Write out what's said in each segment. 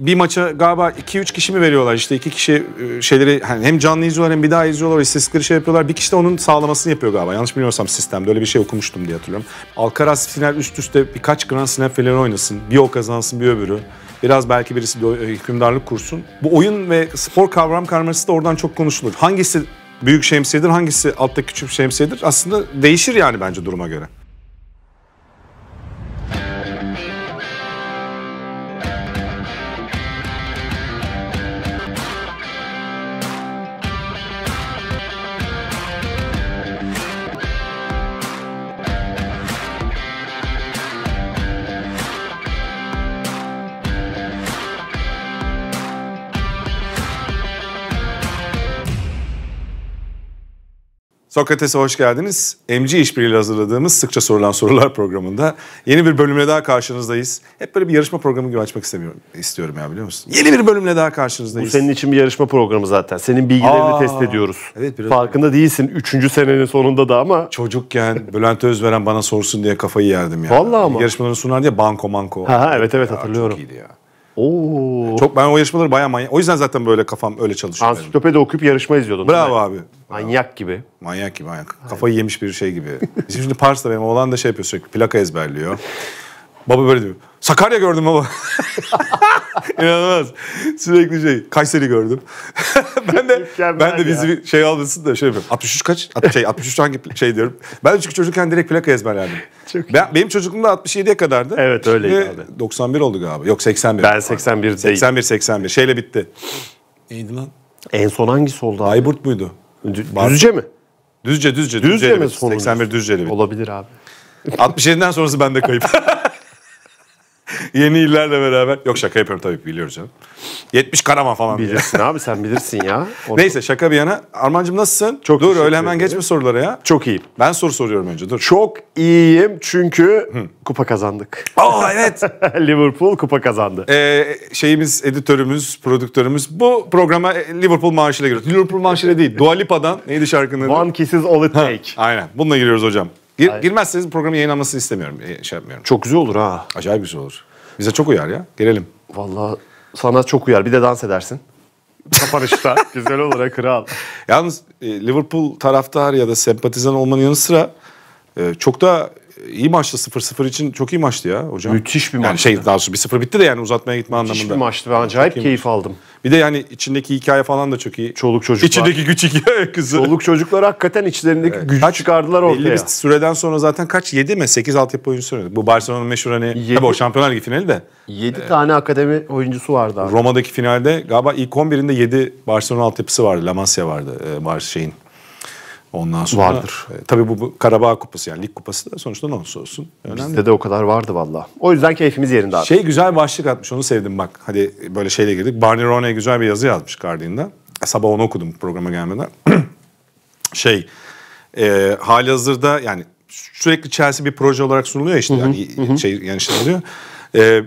bir maça galiba 2-3 kişi mi veriyorlar işte iki kişi e, şeyleri hani hem canlı izliyorlar hem bir daha izliyorlar istatistikleri şey yapıyorlar. Bir kişi de onun sağlamasını yapıyor galiba. Yanlış bilmiyorsam sistemde öyle bir şey okumuştum diye hatırlıyorum. Alcaraz final üst üste birkaç Grand Slam finali oynasın. Bir o kazansın bir öbürü. Biraz belki birisi bir e, hükümdarlık kursun. Bu oyun ve spor kavram karması da oradan çok konuşulur. Hangisi büyük şemsiyedir, hangisi altta küçük şemsiyedir aslında değişir yani bence duruma göre. Sokrates'e hoş geldiniz. MC işbirliğiyle hazırladığımız sıkça sorulan sorular programında yeni bir bölümle daha karşınızdayız. Hep böyle bir yarışma programı gibi açmak istemiyorum istiyorum ya biliyor musun? Yeni bir bölümle daha karşınızdayız. Bu senin için bir yarışma programı zaten. Senin bilgilerini Aa, test ediyoruz. Evet biraz. Farkında öyle. değilsin. Üçüncü senenin sonunda da ama. Çocukken Bülent Özveren bana sorsun diye kafayı yerdim ya. Vallahi ama. Yarışmalarını sunar diye banko manko. Ha, ha evet evet hatırlıyorum. çok iyiydi ya. Oo. Çok ben o yarışmaları bayağı manyak. O yüzden zaten böyle kafam öyle çalışıyor. benim. Ansiklopedi okuyup yarışma izliyordun. Bravo mi? abi. Manyak gibi. Manyak gibi manyak. Kafayı yemiş bir şey gibi. Bizim şimdi Pars'ta benim oğlan da şey yapıyor sürekli plaka ezberliyor. Baba böyle diyor. Sakarya gördüm baba. İnanılmaz. Sürekli şey. Kayseri gördüm. ben de ben de bizi ya. bir şey almasın da şey yapıyorum. 63 kaç? şey 63 hangi şey diyorum. Ben çünkü çocukken direkt plaka ezberlerdim. Çok ben, iyi. benim çocukluğumda 67'ye kadardı. Evet öyleydi abi. 91 oldu galiba. Yok 81. Ben 81 değil. 81 81. Şeyle bitti. Neydi lan? En son hangisi oldu abi? Ayburt muydu? Düzce mi? Düzce, Düzce. Düzce, düzce mi sonuncu? 81 düzce Olabilir abi. 67'den sonrası bende kayıp. Yeni illerle beraber. Yok şaka yapıyorum tabii biliyoruz canım. 70 karama falan diye. Bilirsin abi sen bilirsin ya. Onu... Neyse şaka bir yana. Armancım nasılsın? Çok Dur öyle hemen geçme sorulara ya. Çok iyiyim. Ben soru soruyorum önce dur. Çok iyiyim çünkü Hı. kupa kazandık. Aa evet. Liverpool kupa kazandı. Ee, şeyimiz editörümüz, prodüktörümüz bu programa e, Liverpool maaşıyla giriyoruz. Liverpool maaşıyla değil. Dua Lipa'dan neydi şarkının One Kisses All It Take. aynen. Bununla giriyoruz hocam. Gir, girmezseniz programın yayınlanmasını istemiyorum. E, şey yapmıyorum. Çok güzel olur ha. Acayip güzel olur. Bize çok uyar ya. Gelelim. Vallahi sana çok uyar. Bir de dans edersin. Kapanışta. Güzel olur ha kral. Yalnız e, Liverpool taraftar ya da sempatizan olmanın yanı sıra e, çok da iyi maçtı 0-0 için çok iyi maçtı ya hocam. Müthiş bir maçtı. yani Şey daha sonra bir 0 bitti de yani uzatmaya gitme Müthiş anlamında. Müthiş bir maçtı ve acayip çok keyif aldım. Bir de yani içindeki hikaye falan da çok iyi. Çoluk çocuklar. İçindeki güç hikaye kızı. Çoluk çocuklar hakikaten içlerindeki evet. gücü kaç, çıkardılar ortaya. Belli bir süreden sonra zaten kaç? 7 mi? 8 altyapı oyuncusu oynadı. Bu Barcelona'nın meşhur hani yedi, tabii o Şampiyonlar Ligi finali de. 7 ee, tane akademi oyuncusu vardı abi. Roma'daki finalde galiba ilk 11'inde 7 Barcelona altyapısı vardı. La Masia vardı. Ee, şeyin Ondan sonra vardır. E, tabii bu, bu Karabağ Kupası yani lig kupası da sonuçta ne olursa olsun. Önemli. Bizde de o kadar vardı vallahi. O yüzden keyfimiz yerinde abi. Şey güzel başlık atmış onu sevdim bak. Hadi böyle şeyle girdik. Barney Rooney güzel bir yazı yazmış Guardian'da. Sabah onu okudum programa gelmeden. şey e, hali hazırda yani sürekli Chelsea bir proje olarak sunuluyor işte. Hı hı, yani hı. şey yani şey oluyor. E,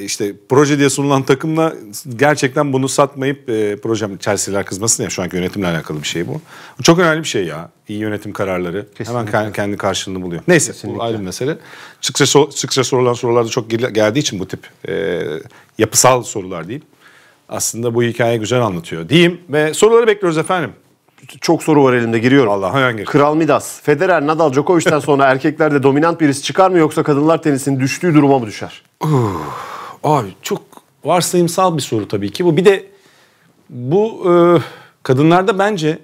işte proje diye sunulan takımla gerçekten bunu satmayıp e, projem Chelsea'ler kızmasın ya şu anki yönetimle alakalı bir şey bu. Çok önemli bir şey ya. İyi yönetim kararları Kesinlikle. hemen kendi karşılığını buluyor. Neyse Kesinlikle. bu ayrı mesele. Sıkça, sıkça sorulan sorularda çok geldiği için bu tip e, yapısal sorular değil. Aslında bu hikaye güzel anlatıyor diyeyim ve soruları bekliyoruz efendim çok soru var elimde giriyorum. Allah hemen gir. Kral Midas, Federer, Nadal, Djokovic'ten sonra erkeklerde dominant birisi çıkar mı yoksa kadınlar tenisinin düştüğü duruma mı düşer? Abi çok varsayımsal bir soru tabii ki bu. Bir de bu e, kadınlarda bence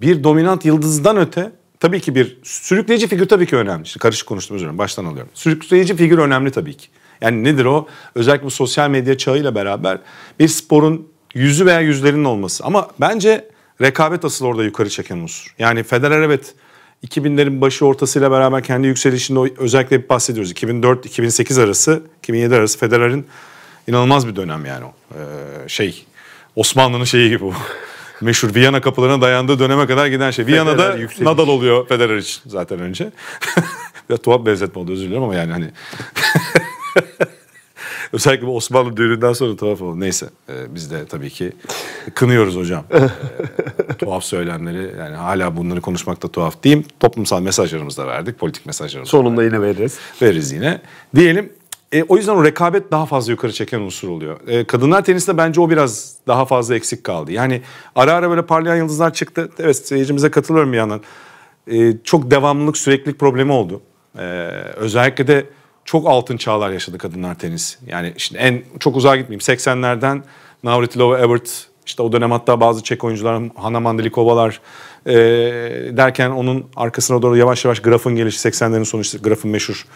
bir dominant yıldızdan öte tabii ki bir sürükleyici figür tabii ki önemli. İşte karışık konuştum özür dilerim baştan alıyorum. Sürükleyici figür önemli tabii ki. Yani nedir o? Özellikle bu sosyal medya çağıyla beraber bir sporun yüzü veya yüzlerinin olması. Ama bence rekabet asıl orada yukarı çeken unsur. Yani Federer evet 2000'lerin başı ortasıyla beraber kendi yükselişinde özellikle bahsediyoruz. 2004-2008 arası, 2007 arası Federer'in inanılmaz bir dönem yani o. Ee, şey, Osmanlı'nın şeyi gibi bu. Meşhur Viyana kapılarına dayandığı döneme kadar giden şey. Viyana'da yükseliş. Nadal oluyor Federer için zaten önce. Biraz tuhaf benzetme oldu özür dilerim ama yani hani Özellikle bu Osmanlı düğününden sonra tuhaf oldu. Neyse e, biz de tabii ki kınıyoruz hocam. E, tuhaf söylemleri yani hala bunları konuşmakta tuhaf diyeyim. Toplumsal mesajlarımızı da verdik. Politik mesajlarımızı Sonunda verdik. yine veririz. Veririz yine. Diyelim e, o yüzden o rekabet daha fazla yukarı çeken unsur oluyor. E, kadınlar tenisinde bence o biraz daha fazla eksik kaldı. Yani ara ara böyle parlayan yıldızlar çıktı. Evet seyircimize katılıyorum bir yandan. E, çok devamlılık, süreklilik problemi oldu. E, özellikle de çok altın çağlar yaşadı kadınlar tenis. Yani şimdi en çok uzağa gitmeyeyim 80'lerden Navratilova, Evert işte o dönem hatta bazı Çek oyuncular Hanna Mandelikovalar e, derken onun arkasına doğru yavaş yavaş grafın gelişi 80'lerin sonu işte grafın meşhur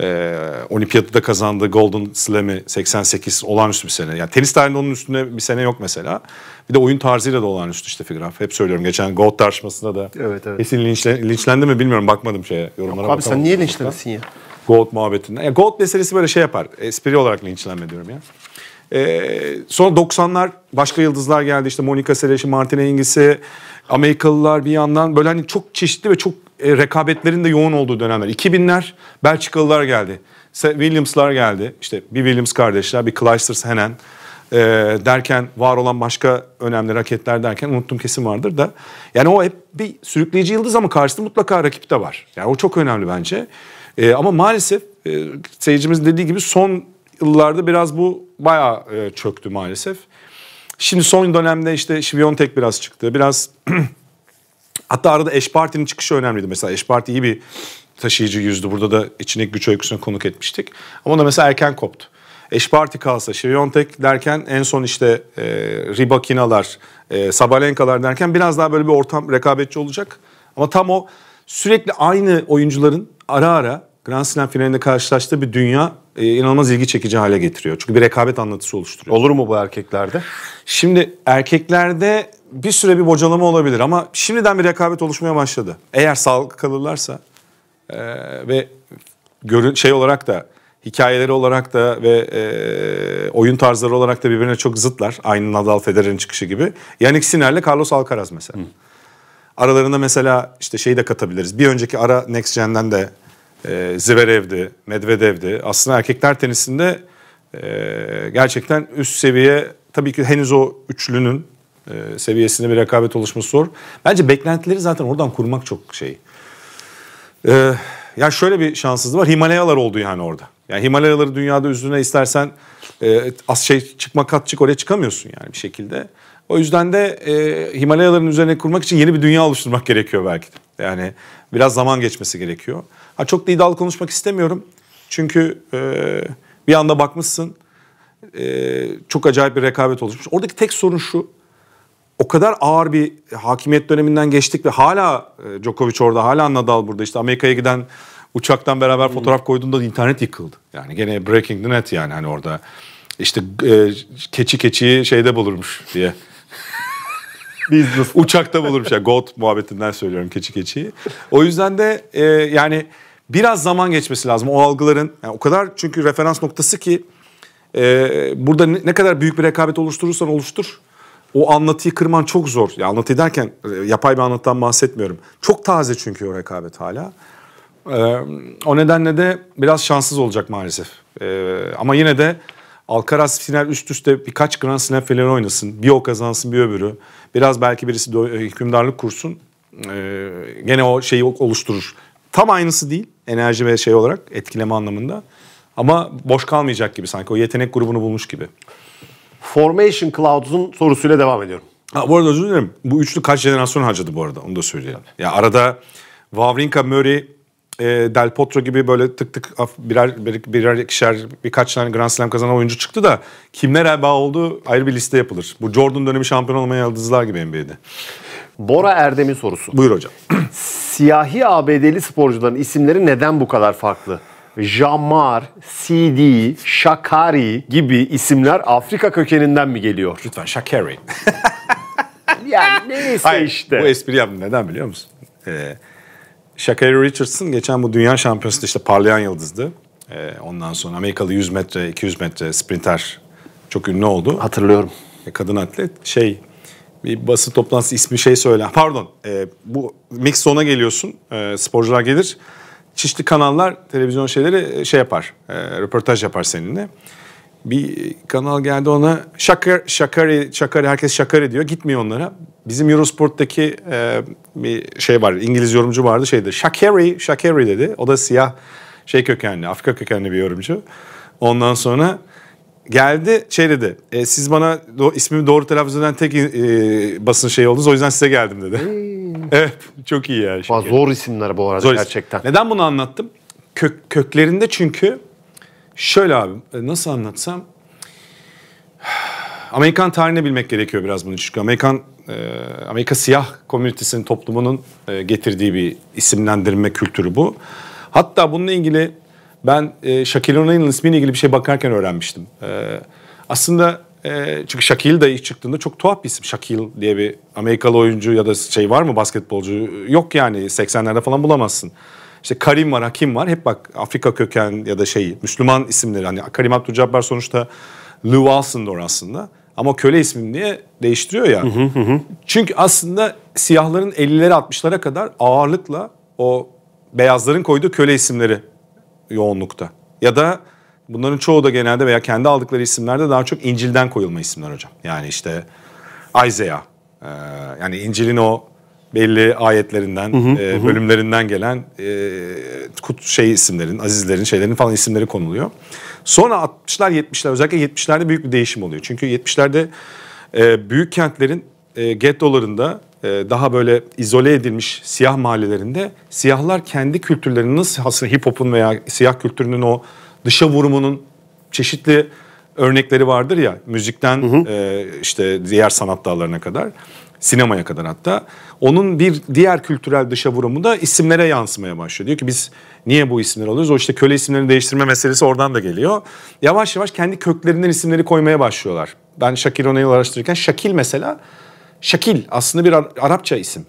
e, olimpiyatı kazandığı Golden Slam'i 88 olağanüstü bir sene. Yani tenis tarihinde onun üstüne bir sene yok mesela. Bir de oyun tarzıyla da olağanüstü işte Figraf. Hep söylüyorum geçen Gold tartışmasında da. Evet evet. Kesin linçle, linçlendi mi bilmiyorum bakmadım şeye yorumlara. Yok, abi bakamadım. sen niye linçlemesin ya? Gold muhabbetinden. Ya Gold meselesi böyle şey yapar. Espri olarak linçlenme diyorum ya. Ee, sonra 90'lar başka yıldızlar geldi işte Monica Seleş'i, Martin Engis'i, Amerikalılar bir yandan böyle hani çok çeşitli ve çok e, rekabetlerin de yoğun olduğu dönemler. 2000'ler Belçikalılar geldi. Williams'lar geldi. İşte bir Williams kardeşler, bir Clijsters Henen e, ee, derken var olan başka önemli raketler derken unuttum kesin vardır da. Yani o hep bir sürükleyici yıldız ama karşısında mutlaka rakip de var. Yani o çok önemli bence. E, ama maalesef e, seyircimizin dediği gibi son yıllarda biraz bu bayağı e, çöktü maalesef. Şimdi son dönemde işte tek biraz çıktı. Biraz hatta arada Eş Parti'nin çıkışı önemliydi. Mesela Eş Parti iyi bir taşıyıcı yüzdü. Burada da içindeki güç öyküsüne konuk etmiştik. Ama da mesela erken koptu. Eş Parti kalsa, Şiviyontek derken en son işte e, Ribakinalar, e, Sabalenkalar derken biraz daha böyle bir ortam rekabetçi olacak. Ama tam o sürekli aynı oyuncuların ara ara Grand Slam finalinde karşılaştığı bir dünya e, inanılmaz ilgi çekici hale getiriyor. Çünkü bir rekabet anlatısı oluşturuyor. Olur mu bu erkeklerde? Şimdi erkeklerde bir süre bir bocalama olabilir ama şimdiden bir rekabet oluşmaya başladı. Eğer sağlık kalırlarsa e, ve görün şey olarak da hikayeleri olarak da ve e, oyun tarzları olarak da birbirine çok zıtlar. Aynı Nadal Federer'in çıkışı gibi. Yannick Sinner'le Carlos Alcaraz mesela. Hı. Aralarında mesela işte şeyi de katabiliriz. Bir önceki ara Next Gen'den de e, Zverev'di, Medvedev'di. Aslında erkekler tenisinde e, gerçekten üst seviye tabii ki henüz o üçlünün e, seviyesinde bir rekabet oluşması zor. Bence beklentileri zaten oradan kurmak çok şey. Ee, ya şöyle bir şanssızlığı var. Himalayalar oldu yani orada. Yani Himalayaları dünyada üzerine istersen e, az şey çıkma kat çık oraya çıkamıyorsun yani bir şekilde. O yüzden de e, Himalayaların üzerine kurmak için yeni bir dünya oluşturmak gerekiyor belki de. Yani biraz zaman geçmesi gerekiyor. Ha, çok da iddialı konuşmak istemiyorum. Çünkü e, bir anda bakmışsın e, çok acayip bir rekabet oluşmuş. Oradaki tek sorun şu. O kadar ağır bir hakimiyet döneminden geçtik ve hala e, Djokovic orada, hala Nadal burada. İşte Amerika'ya giden uçaktan beraber fotoğraf koyduğunda internet yıkıldı. Yani gene breaking the net yani hani orada. İşte e, keçi keçiyi şeyde bulurmuş diye. Uçakta bulurmuş. Yani God muhabbetinden söylüyorum keçi keçiyi. O yüzden de e, yani biraz zaman geçmesi lazım o algıların. Yani o kadar çünkü referans noktası ki e, burada ne, kadar büyük bir rekabet oluşturursan oluştur. O anlatıyı kırman çok zor. Ya anlatı derken e, yapay bir anlatıdan bahsetmiyorum. Çok taze çünkü o rekabet hala. Ee, o nedenle de biraz şanssız olacak maalesef. Ee, ama yine de Alcaraz final üst üste birkaç Grand Slam finali oynasın. Bir o kazansın bir öbürü. Biraz belki birisi e, hükümdarlık kursun. Ee, gene o şeyi oluşturur. Tam aynısı değil enerji ve şey olarak etkileme anlamında. Ama boş kalmayacak gibi sanki o yetenek grubunu bulmuş gibi. Formation Cloud'un sorusuyla devam ediyorum. Ha, bu arada özür dilerim. Bu üçlü kaç jenerasyon harcadı bu arada onu da söyleyelim. Ya arada Wawrinka, Murray, e, Del Potro gibi böyle tık tık birer, birer, birer ikişer birkaç tane Grand Slam kazanan oyuncu çıktı da kimler elba oldu ayrı bir liste yapılır. Bu Jordan dönemi şampiyon olmayan yıldızlar gibi NBA'de. Bora Erdem'in sorusu. Buyur hocam. Siyahi ABD'li sporcuların isimleri neden bu kadar farklı? Jamar, CD, Shakari gibi isimler Afrika kökeninden mi geliyor? Lütfen Shakari. yani neyse Hayır, işte. Bu espri yaptım. Neden biliyor musun? Ee, Shakari Richardson geçen bu dünya şampiyonasında işte parlayan yıldızdı. Ee, ondan sonra Amerikalı 100 metre, 200 metre sprinter çok ünlü oldu. Hatırlıyorum. E, kadın atlet şey bir basın toplantısı ismi şey söyle. Pardon. E, bu mix sona geliyorsun. E, sporcular gelir. Çeşitli kanallar televizyon şeyleri e, şey yapar. E, röportaj yapar seninle. Bir kanal geldi ona şakar, şakari, şakari herkes şakari diyor. Gitmiyor onlara. Bizim Eurosport'taki e, bir şey var. İngiliz yorumcu vardı şeydi. Şakari, şakari dedi. O da siyah şey kökenli, Afrika kökenli bir yorumcu. Ondan sonra geldi şey dedi. E, siz bana do, ismimi doğru telaffuz eden tek e, basın şey oldunuz o yüzden size geldim dedi. Hmm. evet çok iyi yani. Şey. Zor isimler bu arada zor gerçekten. Isim. Neden bunu anlattım? Kök, köklerinde çünkü şöyle abi e, nasıl anlatsam Amerikan tarihini bilmek gerekiyor biraz bunu çünkü Amerikan e, Amerika siyah komünitesinin toplumunun e, getirdiği bir isimlendirme kültürü bu. Hatta bununla ilgili ben e, Shaquille O'Neal'ın ismiyle ilgili bir şey bakarken öğrenmiştim. E, aslında e, çünkü Shaquille de ilk çıktığında çok tuhaf bir isim. Shaquille diye bir Amerikalı oyuncu ya da şey var mı basketbolcu? Yok yani 80'lerde falan bulamazsın. İşte Karim var, Hakim var. Hep bak Afrika köken ya da şey Müslüman isimleri. Hani Karim Abdülcabbar sonuçta Lou Wilson'dır aslında. Ama köle ismin diye değiştiriyor ya. Hı hı hı. Çünkü aslında siyahların 50'lere 60'lara kadar ağırlıkla o beyazların koyduğu köle isimleri yoğunlukta. Ya da bunların çoğu da genelde veya kendi aldıkları isimlerde daha çok İncil'den koyulma isimler hocam. Yani işte Isaiah, e, yani İncil'in o belli ayetlerinden, hı hı, e, bölümlerinden gelen e, kut şey isimlerin, azizlerin, şeylerin falan isimleri konuluyor. Sonra 60'lar 70'ler özellikle 70'lerde büyük bir değişim oluyor. Çünkü 70'lerde e, büyük kentlerin e, gettolarında e, daha böyle izole edilmiş siyah mahallelerinde siyahlar kendi kültürlerini nasıl aslında hip hop'un veya siyah kültürünün o dışa vurumunun çeşitli örnekleri vardır ya müzikten hı hı. E, işte diğer sanat dallarına kadar sinemaya kadar hatta onun bir diğer kültürel dışa vurumu da isimlere yansımaya başlıyor. Diyor ki biz niye bu isimleri alıyoruz? O işte köle isimlerini değiştirme meselesi oradan da geliyor. Yavaş yavaş kendi köklerinden isimleri koymaya başlıyorlar. Ben Şakil O'Neill'i araştırırken Şakil mesela Şakil aslında bir Arapça isim.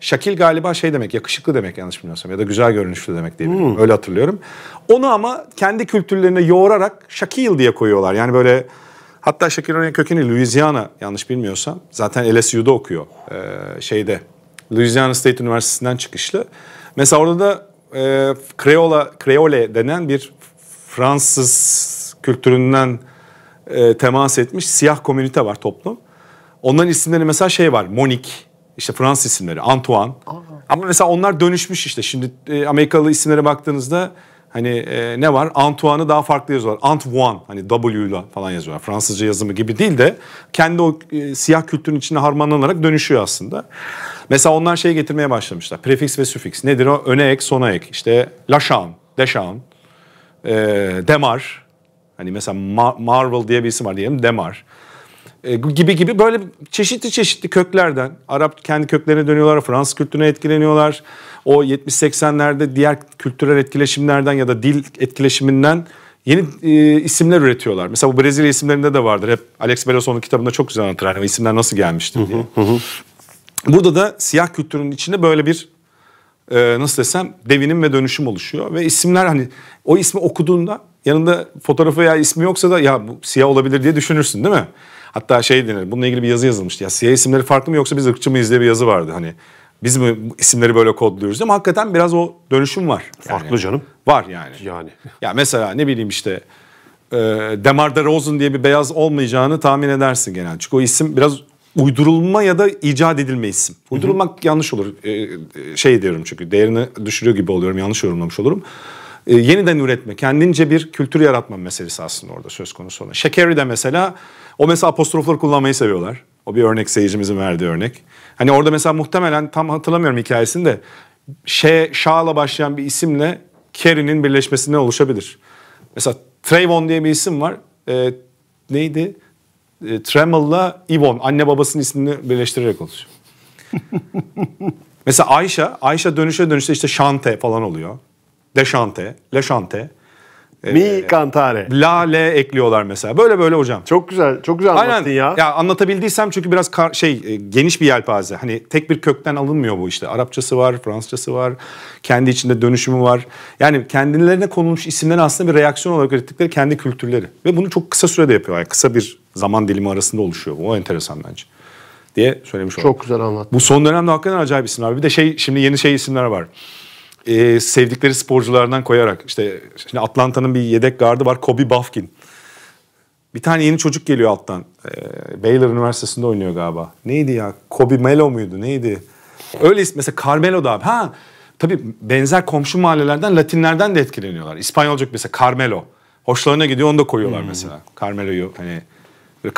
Şakil galiba şey demek, yakışıklı demek yanlış bilmiyorsam ya da güzel görünüşlü demek diye Hmm. Öyle hatırlıyorum. Onu ama kendi kültürlerine yoğurarak Şakil diye koyuyorlar. Yani böyle hatta Şakil'in kökeni Louisiana yanlış bilmiyorsam. Zaten LSU'da okuyor. Ee, şeyde Louisiana State Üniversitesi'nden çıkışlı. Mesela orada da e, Creola, Creole denen bir Fransız kültüründen e, temas etmiş siyah komünite var toplum. Onların isimleri mesela şey var. Monik, işte Fransız isimleri, Antoine. Aa. Ama mesela onlar dönüşmüş işte. Şimdi e, Amerikalı isimlere baktığınızda hani e, ne var? Antoine'ı daha farklı yazıyorlar. Antoine hani W'la falan yazıyorlar. Fransızca yazımı gibi değil de kendi o e, siyah kültürün içine harmanlanarak dönüşüyor aslında. Mesela onlar şey getirmeye başlamışlar. prefix ve süfiks. Nedir o? Öne ek, sona ek. İşte Laşan, Deşan, e, Demar. Hani mesela Ma- Marvel diye bir isim var diyelim. Demar. E, gibi gibi böyle çeşitli çeşitli köklerden Arap kendi köklerine dönüyorlar, Fransız kültürüne etkileniyorlar. O 70-80'lerde diğer kültürel etkileşimlerden ya da dil etkileşiminden yeni e, isimler üretiyorlar. Mesela bu Brezilya isimlerinde de vardır. Hep Alex Beloson'un kitabında çok güzel anlatır hani isimler nasıl gelmiştir diye. Burada da siyah kültürün içinde böyle bir e, nasıl desem devinim ve dönüşüm oluşuyor ve isimler hani o ismi okuduğunda yanında fotoğrafı ya ismi yoksa da ya bu siyah olabilir diye düşünürsün değil mi? Hatta şey denir, bununla ilgili bir yazı yazılmıştı. Ya siyah isimleri farklı mı yoksa biz ırkçı mıyız diye bir yazı vardı hani. Biz mi isimleri böyle kodluyoruz ama hakikaten biraz o dönüşüm var. Yani. Farklı canım. Var yani. Yani. Ya mesela ne bileyim işte e, Demar Rosen diye bir beyaz olmayacağını tahmin edersin genel. Çünkü o isim biraz uydurulma ya da icat edilme isim. Uydurulmak Hı-hı. yanlış olur. E, e, şey diyorum çünkü değerini düşürüyor gibi oluyorum. Yanlış yorumlamış olurum e, yeniden üretme, kendince bir kültür yaratma meselesi aslında orada söz konusu olan. Şekeri de mesela, o mesela apostrofları kullanmayı seviyorlar. O bir örnek seyircimizin verdiği örnek. Hani orada mesela muhtemelen tam hatırlamıyorum hikayesini de şey, Şa'la başlayan bir isimle Kerry'nin birleşmesinden oluşabilir. Mesela Trayvon diye bir isim var. E, neydi? E, Tremel'la Yvonne, anne babasının ismini birleştirerek oluşuyor. mesela Ayşe, Ayşe dönüşe dönüşte işte Şante falan oluyor. Deşante, Leşante. Mi e, Kantare. La, Le ekliyorlar mesela. Böyle böyle hocam. Çok güzel, çok güzel anlattın Aynen. ya. Ya anlatabildiysem çünkü biraz kar, şey e, geniş bir yelpaze. Hani tek bir kökten alınmıyor bu işte. Arapçası var, Fransızcası var. Kendi içinde dönüşümü var. Yani kendilerine konulmuş isimler aslında bir reaksiyon olarak ürettikleri kendi kültürleri. Ve bunu çok kısa sürede yapıyor. Yani kısa bir zaman dilimi arasında oluşuyor bu. O enteresan bence diye söylemiş oldum. Çok güzel anlattın. Bu son dönemde hakikaten acayip isimler. Bir de şey şimdi yeni şey isimler var e, sevdikleri sporculardan koyarak işte şimdi Atlanta'nın bir yedek gardı var Kobe Bufkin. Bir tane yeni çocuk geliyor alttan. E, Baylor Üniversitesi'nde oynuyor galiba. Neydi ya? Kobe Melo muydu? Neydi? Öyle ismi. Mesela Carmelo da abi. Ha tabii benzer komşu mahallelerden Latinlerden de etkileniyorlar. İspanyolca mesela Carmelo. Hoşlarına gidiyor onu da koyuyorlar hmm. mesela. Carmelo'yu hani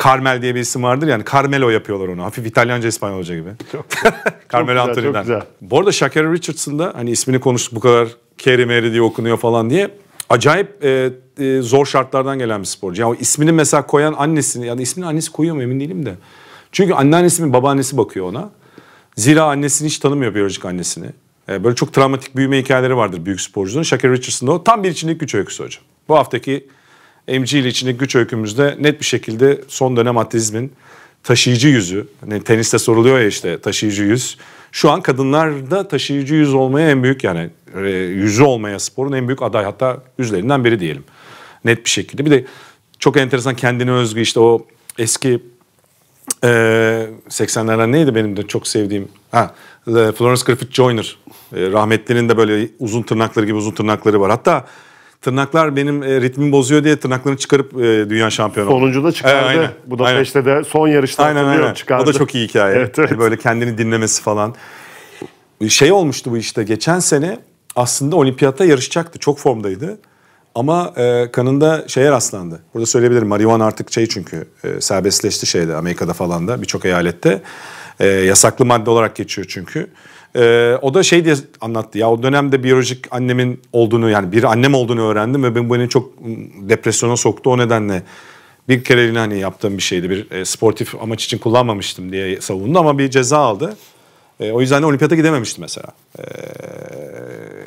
Carmel diye bir isim vardır yani Carmelo yapıyorlar onu. Hafif İtalyanca İspanyolca gibi. Çok, Carmelo çok güzel, çok güzel. Bu arada Shakira Richardson'da hani ismini konuştuk bu kadar Kerry Mary diye okunuyor falan diye acayip e, e, zor şartlardan gelen bir sporcu. Yani o ismini mesela koyan annesini yani ismini annesi koyuyor mu emin değilim de. Çünkü anneannesi mi babaannesi bakıyor ona. Zira annesini hiç tanımıyor biyolojik annesini. E, böyle çok travmatik büyüme hikayeleri vardır büyük sporcuların. Shakira Richardson da o. Tam bir içindeki güç öyküsü hocam. Bu haftaki MC ile içindeki güç öykümüzde net bir şekilde son dönem atletizmin taşıyıcı yüzü. Hani teniste soruluyor ya işte taşıyıcı yüz. Şu an kadınlarda taşıyıcı yüz olmaya en büyük yani e, yüzü olmaya sporun en büyük aday hatta yüzlerinden biri diyelim. Net bir şekilde. Bir de çok enteresan kendine özgü işte o eski e, 80'lerden neydi benim de çok sevdiğim? Ha, Florence Griffith Joyner. E, rahmetlinin de böyle uzun tırnakları gibi uzun tırnakları var. Hatta tırnaklar benim e, ritmimi bozuyor diye tırnaklarını çıkarıp e, dünya şampiyonu oldu. Sonuncu da çıkardı. E, aynen. Bu da peşte de son yarışta aynen, aynen. çıkardı. O da çok iyi hikaye. evet, evet. Hani böyle kendini dinlemesi falan. Şey olmuştu bu işte geçen sene aslında olimpiyatta yarışacaktı. Çok formdaydı. Ama e, kanında şeye rastlandı. Burada söyleyebilirim. Marihuana artık şey çünkü e, serbestleşti şeyde Amerika'da falan da birçok eyalette. E, yasaklı madde olarak geçiyor çünkü. Ee, o da şey diye anlattı ya o dönemde biyolojik annemin olduğunu yani bir annem olduğunu öğrendim ve ben beni çok depresyona soktu o nedenle. Bir kereliğine hani yaptığım bir şeydi bir e, sportif amaç için kullanmamıştım diye savundu ama bir ceza aldı. E, o yüzden de olimpiyata gidememişti mesela. E,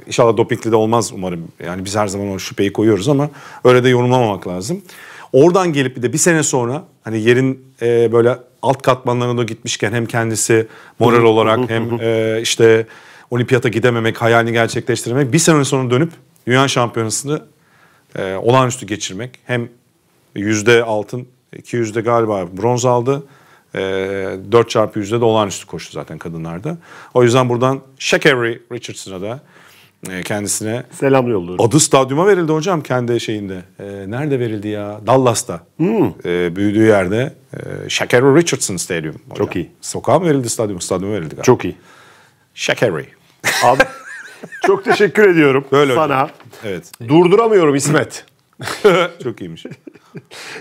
inşallah dopingli de olmaz umarım. Yani biz her zaman o şüpheyi koyuyoruz ama öyle de yorumlamamak lazım. Oradan gelip bir de bir sene sonra hani yerin e, böyle alt katmanlarına da gitmişken hem kendisi moral olarak hem e, işte olimpiyata gidememek, hayalini gerçekleştirmek bir sene sonra dönüp dünya şampiyonasını e, olağanüstü geçirmek. Hem yüzde altın, iki yüzde galiba bronz aldı. E, 4 çarpı yüzde de olağanüstü koştu zaten kadınlarda. O yüzden buradan Shakari Richardson'a da e, kendisine. Selam yolluyorum. Adı stadyuma verildi hocam kendi şeyinde. E, nerede verildi ya? Dallas'ta. Hmm. E, büyüdüğü yerde. E, Shakari Richardson Stadium. Hocam. Çok iyi. Sokağa mı verildi stadyum? Stadyuma verildi galiba. Çok iyi. Shakari. Abi çok teşekkür ediyorum Böyle sana. Hocam. Evet. Durduramıyorum İsmet. çok iyiymiş.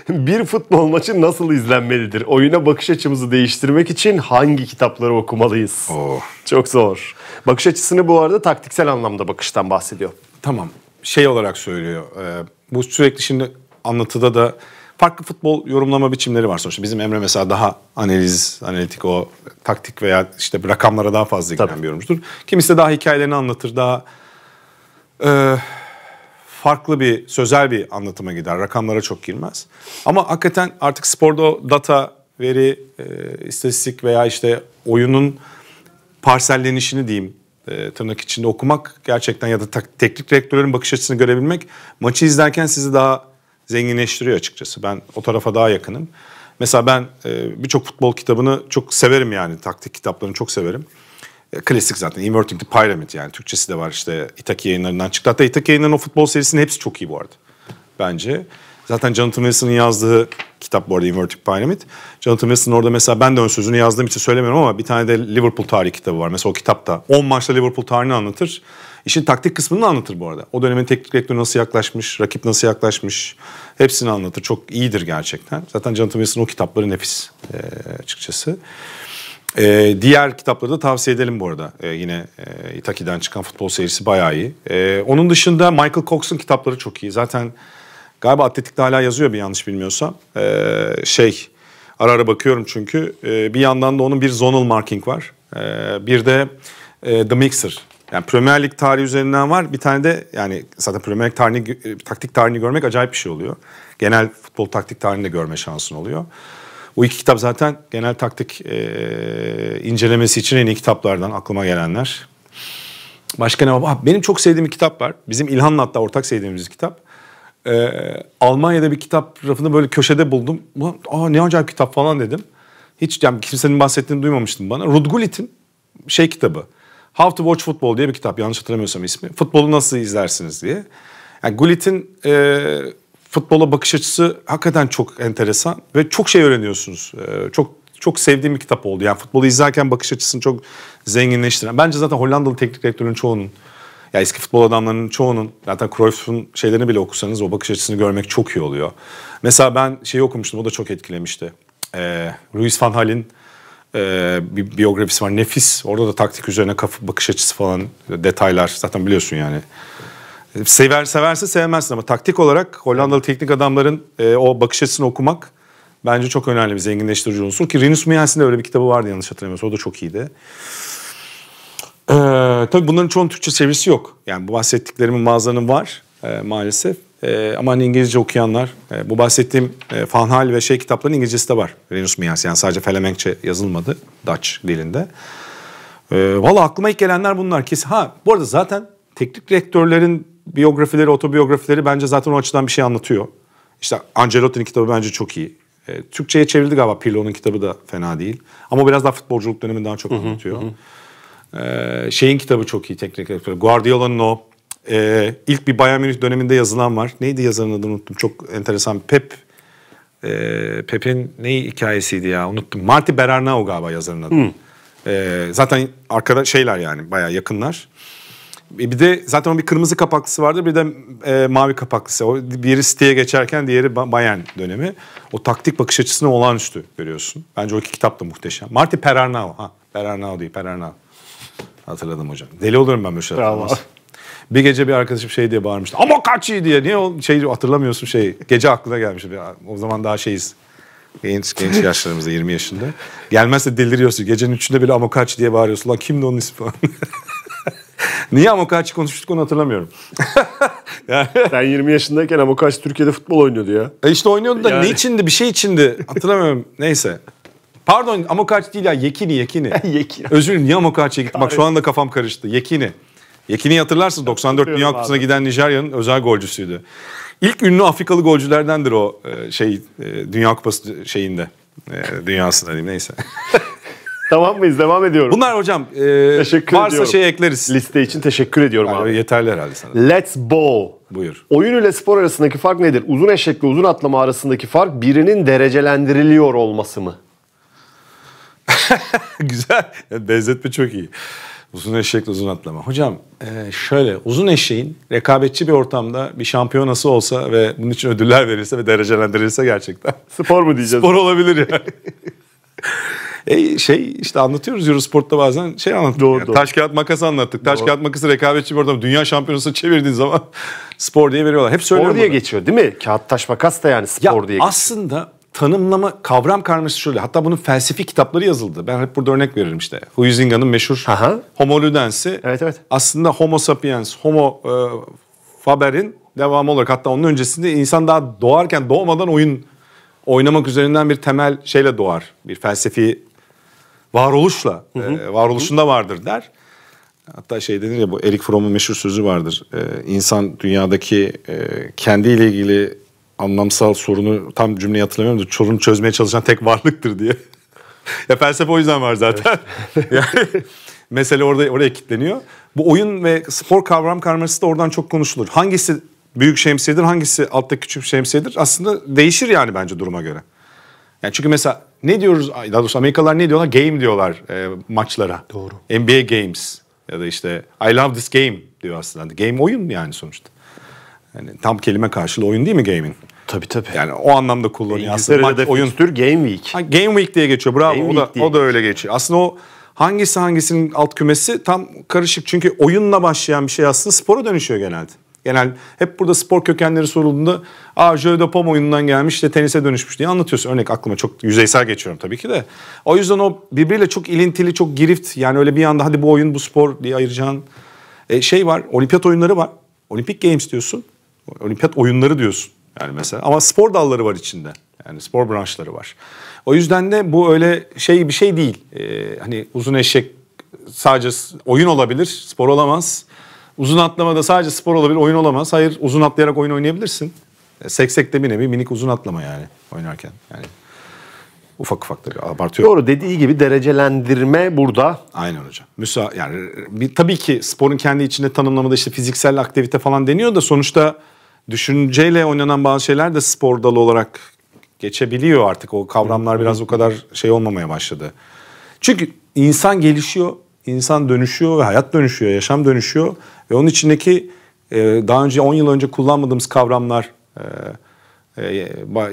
bir futbol maçı nasıl izlenmelidir? Oyuna bakış açımızı değiştirmek için hangi kitapları okumalıyız? Oh. Çok zor. Bakış açısını bu arada taktiksel anlamda bakıştan bahsediyor. Tamam. Şey olarak söylüyor. Ee, bu sürekli şimdi anlatıda da farklı futbol yorumlama biçimleri var sonuçta. Bizim Emre mesela daha analiz, analitik o taktik veya işte rakamlara daha fazla ilgilenen Tabii. bir yorumcudur. Kimisi de daha hikayelerini anlatır, daha e, farklı bir, sözel bir anlatıma gider. Rakamlara çok girmez. Ama hakikaten artık sporda data, veri, e, istatistik veya işte oyunun parsellenişini diyeyim e, tırnak içinde okumak gerçekten ya da teknik direktörlerin bakış açısını görebilmek maçı izlerken sizi daha zenginleştiriyor açıkçası. Ben o tarafa daha yakınım. Mesela ben e, birçok futbol kitabını çok severim yani taktik kitaplarını çok severim. E, klasik zaten Inverting the Pyramid yani Türkçesi de var işte İtaki yayınlarından çıktı. Hatta İtaki yayınlarının o futbol serisinin hepsi çok iyi bu arada bence. Zaten Jonathan Wilson'ın yazdığı kitap bu arada Inverted Pyramid. Jonathan Wilson orada mesela ben de ön sözünü yazdığım için söylemiyorum ama bir tane de Liverpool tarihi kitabı var. Mesela o kitapta 10 maçta Liverpool tarihini anlatır. İşin taktik kısmını da anlatır bu arada. O dönemin teknik direktörü nasıl yaklaşmış, rakip nasıl yaklaşmış hepsini anlatır. Çok iyidir gerçekten. Zaten Jonathan Wilson o kitapları nefis e, açıkçası. E, diğer kitapları da tavsiye edelim bu arada. E, yine e, Itaki'den çıkan futbol serisi bayağı iyi. E, onun dışında Michael Cox'un kitapları çok iyi. Zaten Galiba atletikte hala yazıyor bir yanlış bilmiyorsam. Ee, şey ara ara bakıyorum çünkü. Ee, bir yandan da onun bir zonal marking var. Ee, bir de e, The Mixer. Yani Premier Lig tarihi üzerinden var. Bir tane de yani zaten Premier Lig tarihini, e, taktik tarihini görmek acayip bir şey oluyor. Genel futbol taktik tarihini de görme şansın oluyor. Bu iki kitap zaten genel taktik e, incelemesi için en iyi kitaplardan aklıma gelenler. Başka ne var? Benim çok sevdiğim bir kitap var. Bizim İlhan'la hatta ortak sevdiğimiz kitap e, Almanya'da bir kitap rafını böyle köşede buldum. Aa ne acayip kitap falan dedim. Hiç yani kimsenin bahsettiğini duymamıştım bana. Rudgulit'in şey kitabı. How to Watch Football diye bir kitap yanlış hatırlamıyorsam ismi. Futbolu nasıl izlersiniz diye. Yani Gullit'in e, futbola bakış açısı hakikaten çok enteresan ve çok şey öğreniyorsunuz. E, çok çok sevdiğim bir kitap oldu. Yani futbolu izlerken bakış açısını çok zenginleştiren. Bence zaten Hollandalı teknik direktörün çoğunun ya eski futbol adamlarının çoğunun zaten Cruyff'un şeylerini bile okusanız o bakış açısını görmek çok iyi oluyor. Mesela ben şeyi okumuştum o da çok etkilemişti. Ee, Ruiz van Hal'in e, bir biyografisi var nefis. Orada da taktik üzerine kafa bakış açısı falan detaylar zaten biliyorsun yani. Sever severse sevmezsin ama taktik olarak Hollandalı teknik adamların e, o bakış açısını okumak bence çok önemli bir zenginleştirici unsur ki Rinus de öyle bir kitabı vardı yanlış hatırlamıyorsam. O da çok iyiydi. Ee, tabii bunların çoğunun Türkçe çevirisi yok. Yani bu bahsettiklerimin bazılarının var e, maalesef. E, ama hani İngilizce okuyanlar, e, bu bahsettiğim e, Fanhal ve şey kitapların İngilizcesi de var. Renus Miyas yani sadece Felemenkçe yazılmadı Dutch dilinde. E, Valla aklıma ilk gelenler bunlar. Kesin. Ha bu arada zaten teknik rektörlerin biyografileri, otobiyografileri bence zaten o açıdan bir şey anlatıyor. İşte Ancelotti'nin kitabı bence çok iyi. E, Türkçe'ye çevrildi galiba Pirlo'nun kitabı da fena değil. Ama biraz daha futbolculuk dönemini daha çok anlatıyor. Hı hı hı. Ee, şeyin kitabı çok iyi teknik direktör. Guardiola'nın o e, ilk bir Bayern Münih döneminde yazılan var. Neydi yazarın adını unuttum. Çok enteresan. Pep e, Pep'in ne hikayesiydi ya unuttum. Marti Berarnau galiba yazarın adı. Hmm. E, zaten arkada şeyler yani bayağı yakınlar. E, bir de zaten onun bir kırmızı kapaklısı vardı bir de e, mavi kapaklısı. O, biri City'ye geçerken diğeri Bayern dönemi. O taktik bakış açısını olağanüstü görüyorsun. Bence o iki kitap da muhteşem. Marti Perarnau. Ha, Perarnau değil Perarnau. Hatırladım hocam. Deli olurum ben böyle Bravo. Bir gece bir arkadaşım şey diye bağırmıştı. Ama kaç iyi diye. Niye o şeyi hatırlamıyorsun şey. Gece aklına gelmiş. O zaman daha şeyiz. Genç, genç yaşlarımızda 20 yaşında. Gelmezse deliriyorsun. Gecenin üçünde bile amokaç diye bağırıyorsun. Lan kimdi onun ismi falan. Niye amokaç konuştuk onu hatırlamıyorum. yani... Sen 20 yaşındayken amokaç Türkiye'de futbol oynuyordu ya. E işte oynuyordu da yani... ne içindi bir şey içindi hatırlamıyorum. Neyse. Pardon Amokaç değil ya Yekini Yekini. yekini. Özür dilerim niye Amokaç'a gittim? Bak şu anda kafam karıştı. Yekini. Yekini hatırlarsınız 94 Dünya Kupası'na giden Nijerya'nın özel golcüsüydü. İlk ünlü Afrikalı golcülerdendir o e, şey e, Dünya Kupası şeyinde. E, Dünyasında diyeyim neyse. Tamam mıyız? Devam ediyorum. Bunlar hocam e, teşekkür varsa ediyorum. şey ekleriz. Liste için teşekkür ediyorum abi. abi. Yeterli herhalde sana. Let's ball. Buyur. Oyun ile spor arasındaki fark nedir? Uzun eşek uzun atlama arasındaki fark birinin derecelendiriliyor olması mı? Güzel. Yani benzetme çok iyi. Uzun eşekle uzun atlama. Hocam e, şöyle uzun eşeğin rekabetçi bir ortamda bir şampiyonası olsa ve bunun için ödüller verilse ve derecelendirilse gerçekten. Spor mu diyeceğiz? Spor olabilir yani. E şey işte anlatıyoruz Eurosport'ta bazen şey anlattık. Doğru, yani. doğru. Taş kağıt makası anlattık. Taş kağıt makası rekabetçi bir ortam. Dünya şampiyonası çevirdiğin zaman spor diye veriyorlar. Hep söylüyorum. Spor diye bunu. geçiyor değil mi? Kağıt taş makas da yani spor ya diye. Aslında tanımlama kavram karması şöyle. Hatta bunun felsefi kitapları yazıldı. Ben hep burada örnek veririm işte. Huizinga'nın meşhur Aha. Homo Ludens'i. Evet evet. Aslında Homo sapiens, Homo e, Faber'in devamı olarak hatta onun öncesinde insan daha doğarken doğmadan oyun oynamak üzerinden bir temel şeyle doğar. Bir felsefi varoluşla, hı hı. E, varoluşunda vardır der. Hatta şey denir ya bu Erik Fromm'un meşhur sözü vardır. E, insan dünyadaki e, kendiyle ilgili anlamsal sorunu tam cümleyi hatırlamıyorum da sorunu çözmeye çalışan tek varlıktır diye. ya felsefe o yüzden var zaten. Evet. yani mesele orada oraya kilitleniyor. Bu oyun ve spor kavram karması da oradan çok konuşulur. Hangisi büyük şemsiyedir, hangisi altta küçük şemsiyedir? Aslında değişir yani bence duruma göre. Yani çünkü mesela ne diyoruz, daha doğrusu Amerikalılar ne diyorlar? Game diyorlar e, maçlara. Doğru. NBA Games ya da işte I love this game diyor aslında. Game oyun yani sonuçta. Yani tam kelime karşılığı oyun değil mi game'in? Tabii tabii. Yani o anlamda kullanıyor aslında. Maç, oyun. Fixture, Game Week. Ha, Game Week diye geçiyor bravo. Game o da, o da öyle geçiyor. Aslında o hangisi hangisinin alt kümesi tam karışık. Çünkü oyunla başlayan bir şey aslında spora dönüşüyor genelde. Genel hep burada spor kökenleri sorulduğunda aa Joe de Pom oyunundan gelmiş de tenise dönüşmüş diye anlatıyorsun. Örnek aklıma çok yüzeysel geçiyorum tabii ki de. O yüzden o birbiriyle çok ilintili, çok girift yani öyle bir anda hadi bu oyun bu spor diye ayıracağın e, şey var. Olimpiyat oyunları var. Olimpik Games diyorsun. Olimpiyat oyunları diyorsun. Yani mesela ama spor dalları var içinde. Yani spor branşları var. O yüzden de bu öyle şey bir şey değil. Ee, hani uzun eşek sadece oyun olabilir, spor olamaz. Uzun atlama da sadece spor olabilir, oyun olamaz. Hayır, uzun atlayarak oyun oynayabilirsin. Ee, seksek de bir nevi minik uzun atlama yani oynarken. Yani ufak ufak tabii abartıyor. Doğru dediği gibi derecelendirme burada. Aynen hocam. Müsa yani bir, tabii ki sporun kendi içinde tanımlamada işte fiziksel aktivite falan deniyor da sonuçta düşünceyle oynanan bazı şeyler de spor dalı olarak geçebiliyor artık. O kavramlar biraz o kadar şey olmamaya başladı. Çünkü insan gelişiyor, insan dönüşüyor ve hayat dönüşüyor, yaşam dönüşüyor. Ve onun içindeki e, daha önce 10 yıl önce kullanmadığımız kavramlar e, e,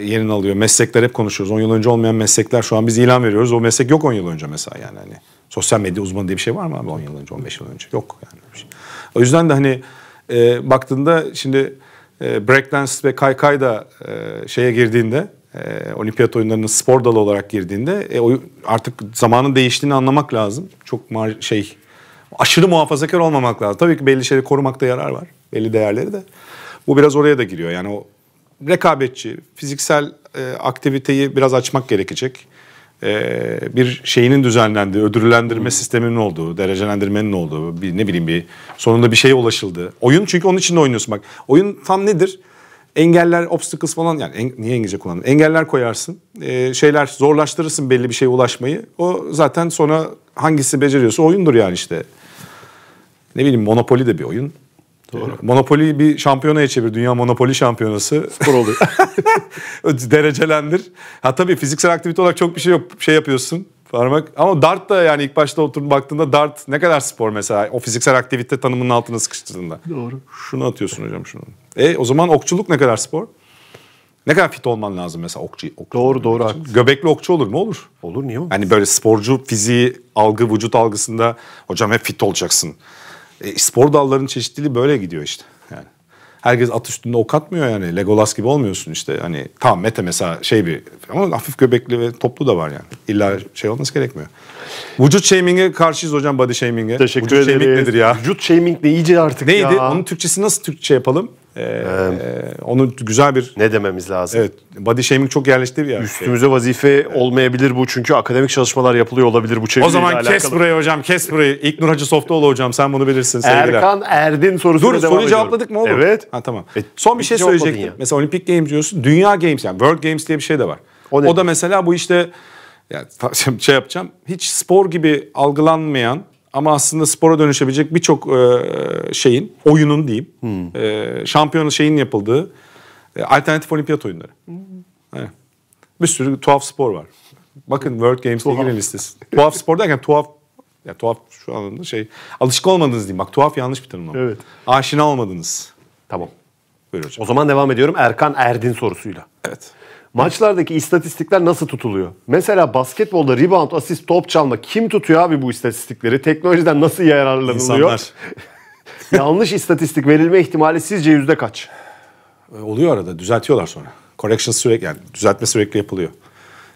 yerini alıyor. Meslekler hep konuşuyoruz. 10 yıl önce olmayan meslekler şu an biz ilan veriyoruz. O meslek yok 10 yıl önce mesela yani. Hani sosyal medya uzmanı diye bir şey var mı abi 10 yıl önce, 15 yıl önce? Yok yani. O yüzden de hani baktığında şimdi e, breakdance ve kaykay da e, şeye girdiğinde e, olimpiyat oyunlarının spor dalı olarak girdiğinde artık zamanın değiştiğini anlamak lazım. Çok şey aşırı muhafazakar olmamak lazım. Tabii ki belli şeyleri korumakta yarar var. Belli değerleri de. Bu biraz oraya da giriyor. Yani o rekabetçi, fiziksel aktiviteyi biraz açmak gerekecek. E, bir şeyinin düzenlendiği, ödüllendirme sisteminin olduğu, derecelendirmenin olduğu, bir, ne bileyim bir sonunda bir şeye ulaşıldı. Oyun çünkü onun için oynuyorsun bak. Oyun tam nedir? Engeller, obstacles falan yani en, niye İngilizce kullandım? Engeller koyarsın, e, şeyler zorlaştırırsın belli bir şeye ulaşmayı. O zaten sonra hangisi beceriyorsa oyundur yani işte. Ne bileyim Monopoly de bir oyun. Doğru. Monopoly bir şampiyonaya çevir. Dünya Monopoly şampiyonası. Spor oluyor. Derecelendir. Ha tabii fiziksel aktivite olarak çok bir şey yok. Şey yapıyorsun. Parmak. Ama dart da yani ilk başta oturup baktığında dart ne kadar spor mesela. O fiziksel aktivite tanımının altına sıkıştırdığında. Doğru. Şunu atıyorsun hocam şunu. E o zaman okçuluk ne kadar spor? Ne kadar fit olman lazım mesela okçu. okçu doğru doğru. Için. Göbekli okçu olur mu? Olur. Olur niye olmaz? Hani böyle sporcu fiziği algı vücut algısında hocam hep fit olacaksın e, spor dallarının çeşitliliği böyle gidiyor işte. Yani herkes at üstünde ok atmıyor yani. Legolas gibi olmuyorsun işte. Hani tam Mete mesela şey bir ama hafif göbekli ve toplu da var yani. İlla şey olması gerekmiyor. Vücut shaming'e karşıyız hocam body shaming'e. Teşekkür Vücut ederim. shaming nedir ya? Vücut shaming de iyice artık Neydi? ya. Onun Türkçesi nasıl Türkçe yapalım? Ee, e, onu güzel bir... Ne dememiz lazım? Evet. Body shaming çok yerleşti bir yer. Üstümüze vazife olmayabilir bu çünkü akademik çalışmalar yapılıyor olabilir bu çeviriyle O zaman alakalı. kes burayı hocam kes burayı. İlknur Hacı Softoğlu hocam sen bunu bilirsin sevgiler. Erkan Erdin sorusuna Dur, devam soruyu ediyorum. cevapladık mı oğlum? Evet. Ha tamam. E, Son bir şey söyleyecektim. Mesela Olympic Games diyorsun. Dünya Games yani World Games diye bir şey de var. O, o da mesela bu işte yani, şey yapacağım. Hiç spor gibi algılanmayan ama aslında spora dönüşebilecek birçok e, şeyin, oyunun diyeyim, hmm. E, şampiyonu şeyin yapıldığı e, alternatif olimpiyat oyunları. Hmm. Bir sürü tuhaf spor var. Bakın World Games'e girin listesi. tuhaf spor derken tuhaf ya tuhaf şu anında şey alışık olmadınız diyeyim. Bak tuhaf yanlış bir tanımlama. Evet. Aşina olmadınız. Tamam. Buyur hocam. O zaman devam ediyorum Erkan Erdin sorusuyla. Evet. Maçlardaki istatistikler nasıl tutuluyor? Mesela basketbolda rebound, asist, top çalma kim tutuyor abi bu istatistikleri? Teknolojiden nasıl yararlanılıyor? İnsanlar. Yanlış istatistik verilme ihtimali sizce yüzde kaç? E, oluyor arada düzeltiyorlar sonra. Corrections sürekli yani düzeltme sürekli yapılıyor.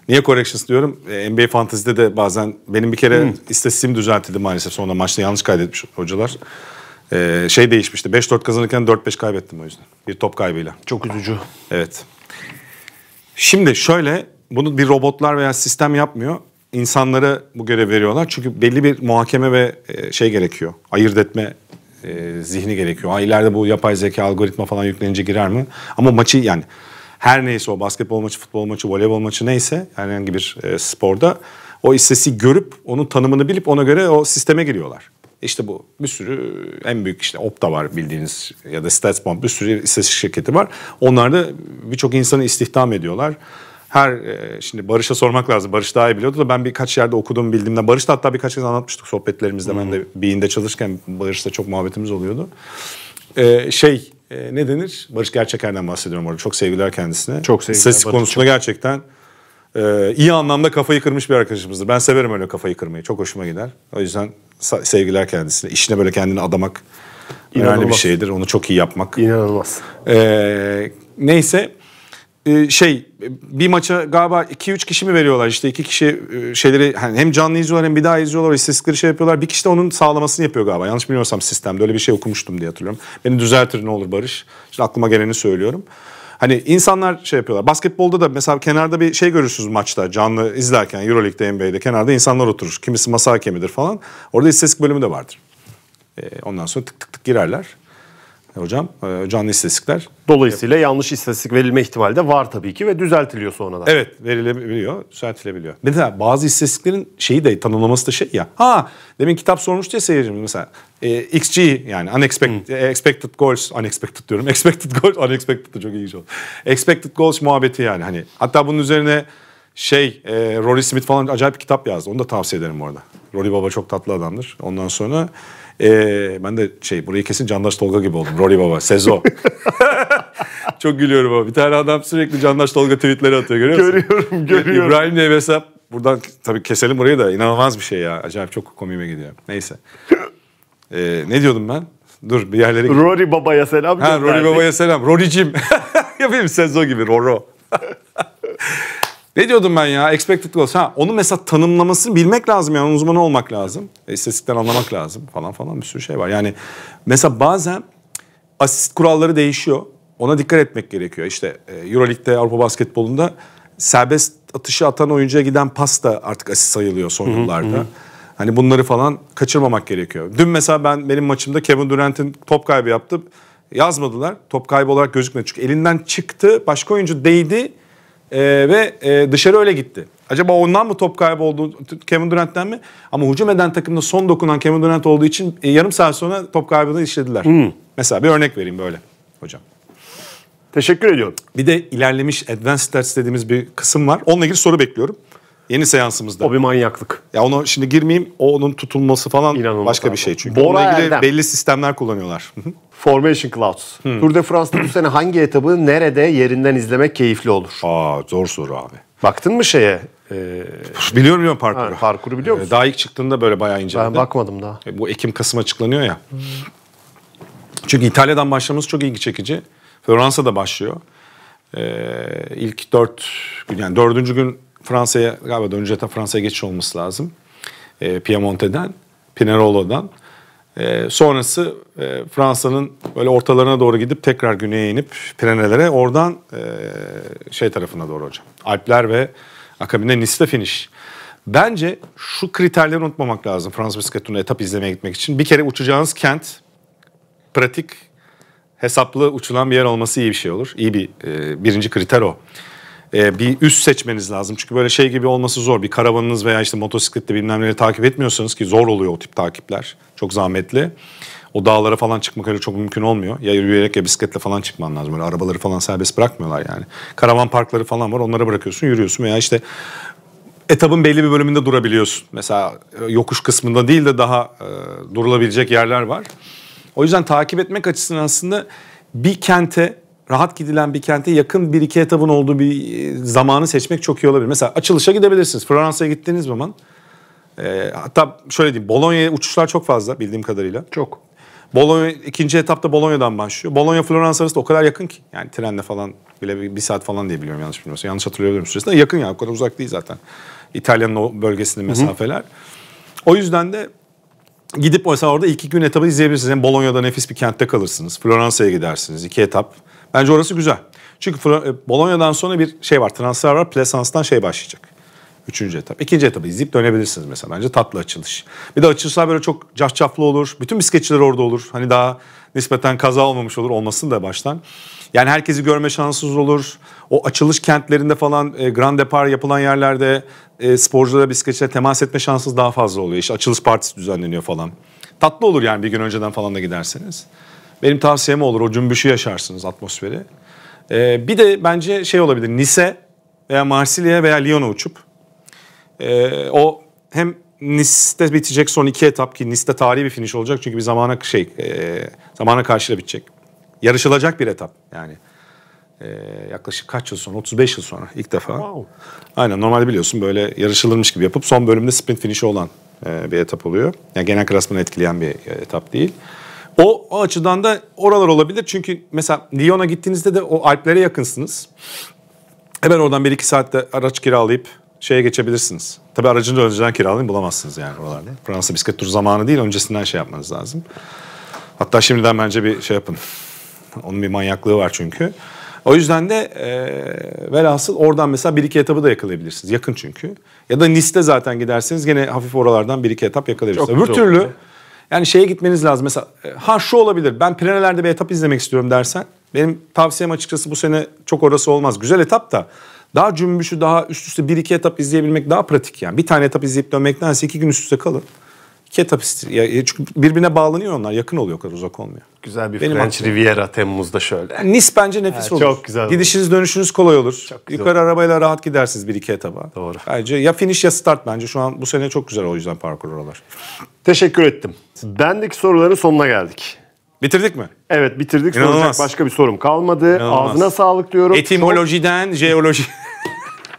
Niye corrections diyorum? E, NBA Fantasy'de de bazen benim bir kere hmm. istatistiğim düzeltildi maalesef. Sonra maçta yanlış kaydetmiş hocalar. Ee, şey değişmişti. 5-4 kazanırken 4-5 kaybettim o yüzden. Bir top kaybıyla. Çok üzücü. Evet. Şimdi şöyle bunu bir robotlar veya sistem yapmıyor. İnsanlara bu görev veriyorlar. Çünkü belli bir muhakeme ve e, şey gerekiyor. Ayırt etme e, zihni gerekiyor. Ha, ileride bu yapay zeka algoritma falan yüklenince girer mi? Ama maçı yani her neyse o basketbol maçı, futbol maçı, voleybol maçı neyse herhangi bir e, sporda o istesi görüp onun tanımını bilip ona göre o sisteme giriyorlar. İşte bu bir sürü en büyük işte Opta var bildiğiniz ya da Statsbomb bir sürü istatistik şirketi var. Onlar da birçok insanı istihdam ediyorlar. Her e, şimdi Barış'a sormak lazım. Barış daha iyi biliyordu da ben birkaç yerde okudum bildiğimden. Barış da hatta birkaç kez anlatmıştık sohbetlerimizde. Hmm. Ben de Bİ'nde çalışırken Barış'la çok muhabbetimiz oluyordu. Ee, şey e, ne denir? Barış Gerçeker'den bahsediyorum orada. Çok sevgiler kendisine. Çok sevgiler. Sessiz konusunda çok... gerçekten e, iyi anlamda kafayı kırmış bir arkadaşımızdır. Ben severim öyle kafayı kırmayı. Çok hoşuma gider. O yüzden sevgiler kendisine. İşine böyle kendini adamak İnanılmaz. önemli bir şeydir. Onu çok iyi yapmak. İnanılmaz. Ee, neyse e, şey bir maça galiba 2-3 kişi mi veriyorlar işte iki kişi e, şeyleri hani hem canlı izliyorlar hem bir daha izliyorlar istatistikleri şey yapıyorlar bir kişi de onun sağlamasını yapıyor galiba yanlış bilmiyorsam sistemde öyle bir şey okumuştum diye hatırlıyorum beni düzeltir ne olur Barış şimdi aklıma geleni söylüyorum Hani insanlar şey yapıyorlar. Basketbolda da mesela kenarda bir şey görürsünüz maçta canlı izlerken Euroleague'de NBA'de kenarda insanlar oturur. Kimisi masa hakemidir falan. Orada istatistik bölümü de vardır. Ee, ondan sonra tık tık tık girerler. E, hocam e, canlı istatistikler. Dolayısıyla evet. yanlış istatistik verilme ihtimali de var tabii ki ve düzeltiliyor sonradan. Evet verilebiliyor, düzeltilebiliyor. Mesela bazı istatistiklerin şeyi de tanımlaması da şey ya. Ha demin kitap sormuştu ya seyircimiz mesela. E, XG yani unexpected, hmm. expected goals, unexpected diyorum. Expected goals, unexpected de çok ilginç oldu. Expected goals muhabbeti yani hani. Hatta bunun üzerine şey e, Rory Smith falan acayip bir kitap yazdı. Onu da tavsiye ederim bu arada. Rory Baba çok tatlı adamdır. Ondan sonra ee, ben de şey burayı kesin Candaş Tolga gibi oldum. Rory Baba, Sezo. Çok gülüyorum ama. Bir tane adam sürekli Candaş Tolga tweetleri atıyor görüyor musun? Görüyorum, görüyorum. İbrahim Bey mesela buradan tabii keselim burayı da inanılmaz bir şey ya. Acayip çok komiğime gidiyor. Neyse. Ee, ne diyordum ben? Dur bir yerlere gidelim. Rory Baba'ya selam Ha Rory Baba'ya selam. Rory'cim. Yapayım Sezo gibi Roro. Ne diyordum ben ya? Expected goals. Ha, onu mesela tanımlamasını bilmek lazım yani uzmanı olmak lazım. E, anlamak lazım falan falan bir sürü şey var. Yani mesela bazen asist kuralları değişiyor. Ona dikkat etmek gerekiyor. İşte e, Euroleague'de Avrupa basketbolunda serbest atışı atan oyuncuya giden pas da artık asist sayılıyor son yıllarda. Hani bunları falan kaçırmamak gerekiyor. Dün mesela ben benim maçımda Kevin Durant'in top kaybı yaptı. Yazmadılar. Top kaybı olarak gözükmedi. Çünkü elinden çıktı. Başka oyuncu değdi. E, ve e, dışarı öyle gitti. Acaba ondan mı top kaybı oldu? Kevin Durant'ten mi? Ama hücum eden takımda son dokunan Kevin Durant olduğu için e, yarım saat sonra top kaybını işlediler. Hmm. Mesela bir örnek vereyim böyle hocam. Teşekkür ediyorum. Bir de ilerlemiş advanced stats dediğimiz bir kısım var. Onunla ilgili soru bekliyorum. Yeni seansımızda. O bir manyaklık. Ya ona şimdi girmeyeyim. O onun tutulması falan İnanılmaz başka abi. bir şey çünkü. Bora Onunla ilgili Erdem. belli sistemler kullanıyorlar. Formation Clouds. Hmm. Tour de France'da bu sene hangi etabı nerede yerinden izlemek keyifli olur? Aa zor soru abi. Baktın mı şeye? Ee, biliyorum biliyorum parkuru. Ha, parkuru biliyor e, musun? Ee, daha ilk çıktığında böyle bayağı inceledim. Ben bakmadım daha. E, bu Ekim-Kasım açıklanıyor ya. Hmm. Çünkü İtalya'dan başlaması çok ilgi çekici. Fransa'da başlıyor. Ee, ilk dört gün yani dördüncü gün Fransa'ya galiba de Fransa'ya geçiş olması lazım. E, Piemonte'den, Pinerolo'dan. E, sonrası e, Fransa'nın böyle ortalarına doğru gidip tekrar güneye inip Pirenelere oradan e, şey tarafına doğru hocam. Alpler ve akabinde Nice'de finish. Bence şu kriterleri unutmamak lazım Fransız bisiklet turuna etap izlemeye gitmek için. Bir kere uçacağınız kent pratik hesaplı uçulan bir yer olması iyi bir şey olur. İyi bir e, birinci kriter o e, bir üst seçmeniz lazım. Çünkü böyle şey gibi olması zor. Bir karavanınız veya işte motosiklette bilmem neleri takip etmiyorsanız ki zor oluyor o tip takipler. Çok zahmetli. O dağlara falan çıkmak öyle çok mümkün olmuyor. Ya yürüyerek ya bisikletle falan çıkman lazım. Böyle arabaları falan serbest bırakmıyorlar yani. Karavan parkları falan var. Onlara bırakıyorsun, yürüyorsun veya işte etabın belli bir bölümünde durabiliyorsun. Mesela e, yokuş kısmında değil de daha e, durulabilecek yerler var. O yüzden takip etmek açısından aslında bir kente rahat gidilen bir kente yakın bir iki etabın olduğu bir e, zamanı seçmek çok iyi olabilir. Mesela açılışa gidebilirsiniz. Fransa'ya gittiğiniz zaman e, hatta şöyle diyeyim Bologna'ya uçuşlar çok fazla bildiğim kadarıyla. Çok. Bologna ikinci etapta Bologna'dan başlıyor. Bologna florence arası da o kadar yakın ki. Yani trenle falan bile bir, bir saat falan diye biliyorum yanlış bilmiyorsam. Yanlış hatırlıyorum süresinde. Yakın ya yani, o kadar uzak değil zaten. İtalya'nın o bölgesinin mesafeler. O yüzden de gidip mesela orada ilk iki gün etabı izleyebilirsiniz. Yani Bologna'da nefis bir kentte kalırsınız. Floransa'ya gidersiniz. iki etap. Bence orası güzel. Çünkü e, Bolonya'dan sonra bir şey var. Transfer var. Plesans'tan şey başlayacak. Üçüncü etap. İkinci etabı izleyip dönebilirsiniz mesela. Bence tatlı açılış. Bir de açılışlar böyle çok cafcaflı olur. Bütün bisikletçiler orada olur. Hani daha nispeten kaza olmamış olur. Olmasın da baştan. Yani herkesi görme şanssız olur. O açılış kentlerinde falan e, Grand Depart yapılan yerlerde e, sporculara bisikletçilere temas etme şansınız daha fazla oluyor. İşte açılış partisi düzenleniyor falan. Tatlı olur yani bir gün önceden falan da giderseniz. Benim tavsiyem olur o cümbüşü yaşarsınız atmosferi. Ee, bir de bence şey olabilir Nice veya Marsilya veya Lyon'a uçup e, o hem Nice'de bitecek son iki etap ki Nice'de tarihi bir finish olacak çünkü bir zamana şey e, zamana karşıyla bitecek. Yarışılacak bir etap yani. E, yaklaşık kaç yıl sonra 35 yıl sonra ilk defa. Wow. Aynen normalde biliyorsun böyle yarışılırmış gibi yapıp son bölümde sprint finişi olan e, bir etap oluyor. Yani genel klasmanı etkileyen bir e, etap değil. O, o açıdan da oralar olabilir. Çünkü mesela Lyon'a gittiğinizde de o Alplere yakınsınız. Hemen oradan bir iki saatte araç kiralayıp şeye geçebilirsiniz. Tabii aracını da önceden kiralayın bulamazsınız yani oralarda. Fransa bisiklet turu zamanı değil öncesinden şey yapmanız lazım. Hatta şimdiden bence bir şey yapın. Onun bir manyaklığı var çünkü. O yüzden de e, velhasıl oradan mesela bir iki etabı da yakalayabilirsiniz. Yakın çünkü. Ya da Nice'de zaten giderseniz gene hafif oralardan bir iki etap yakalayabilirsiniz. Öbür türlü oldu. Yani şeye gitmeniz lazım. Mesela e, ha şu olabilir. Ben Pirenelerde bir etap izlemek istiyorum dersen. Benim tavsiyem açıkçası bu sene çok orası olmaz. Güzel etap da daha cümbüşü daha üst üste bir iki etap izleyebilmek daha pratik yani. Bir tane etap izleyip dönmektense iki gün üst üste kalın. Ketapistir, ya e, çünkü birbirine bağlanıyor onlar. Yakın oluyor o kadar uzak olmuyor. Güzel bir Benim French aklım. Riviera Temmuz'da şöyle. Nis bence nefis evet, olur. Çok güzel olur. Gidişiniz dönüşünüz kolay olur. Çok güzel Yukarı olur. arabayla rahat gidersiniz bir iki etaba. Doğru. Bence ya finish ya start bence. Şu an bu sene çok güzel o yüzden parkur oralar. Teşekkür ettim. Bendeki soruların sonuna geldik. Bitirdik mi? Evet bitirdik. İnanılmaz. Soracak başka bir sorum kalmadı. İnanılmaz. Ağzına sağlık diyorum. Etimolojiden, Çok... jeoloji.